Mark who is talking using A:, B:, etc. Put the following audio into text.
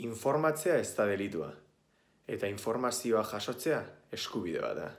A: informatzea ez da delitua, eta informazioa jasotzea eskubide bat da.